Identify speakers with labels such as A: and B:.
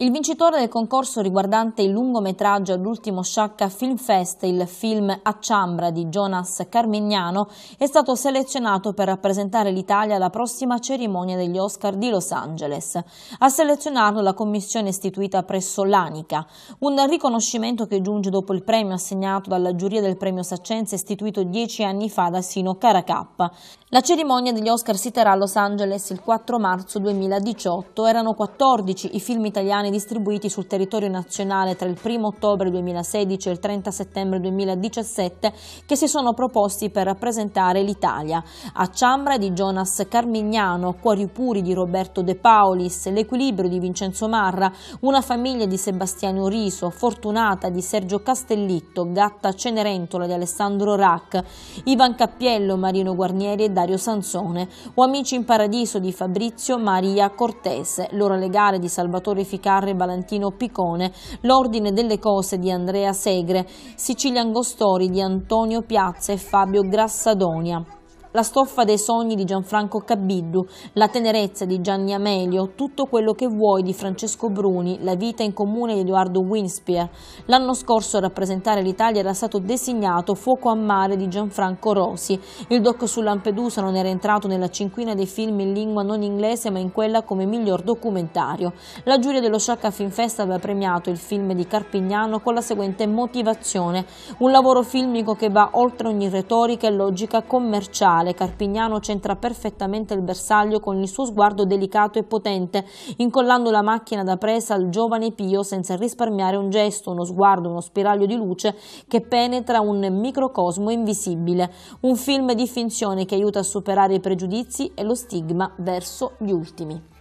A: Il vincitore del concorso riguardante il lungometraggio all'ultimo Sciacca Film Fest, il film A Ciambra di Jonas Carmignano, è stato selezionato per rappresentare l'Italia alla prossima cerimonia degli Oscar di Los Angeles. A selezionarlo la commissione istituita presso l'ANICA, un riconoscimento che giunge dopo il premio assegnato dalla giuria del premio Saccenza istituito dieci anni fa da Sino Caracappa. La cerimonia degli Oscar si terrà a Los Angeles il 4 marzo 2018. Erano 14 i film italiani italiani distribuiti sul territorio nazionale tra il 1 ottobre 2016 e il 30 settembre 2017 che si sono proposti per rappresentare l'Italia. A Ciambra di Jonas Carmignano, Cuori Puri di Roberto De Paolis, L'Equilibrio di Vincenzo Marra, Una famiglia di Sebastiano Riso, Fortunata di Sergio Castellitto, Gatta Cenerentola di Alessandro Rac, Ivan Cappiello, Marino Guarnieri e Dario Sansone, o Amici in Paradiso di Fabrizio Maria Cortese, L'ora legale di Salvatore Ficari Carri Valentino Picone, L'ordine delle cose di Andrea Segre, Sicilia Angostori di Antonio Piazza e Fabio Grassadonia la stoffa dei sogni di Gianfranco Cabiddu, la tenerezza di Gianni Amelio, tutto quello che vuoi di Francesco Bruni, la vita in comune di Edoardo Winspear. L'anno scorso a rappresentare l'Italia era stato designato Fuoco a mare di Gianfranco Rosi. Il doc su Lampedusa non era entrato nella cinquina dei film in lingua non inglese ma in quella come miglior documentario. La giuria dello Sciacca Film Fest aveva premiato il film di Carpignano con la seguente motivazione. Un lavoro filmico che va oltre ogni retorica e logica commerciale centrale. Carpignano centra perfettamente il bersaglio con il suo sguardo delicato e potente, incollando la macchina da presa al giovane Pio senza risparmiare un gesto, uno sguardo, uno spiraglio di luce che penetra un microcosmo invisibile. Un film di finzione che aiuta a superare i pregiudizi e lo stigma verso gli ultimi.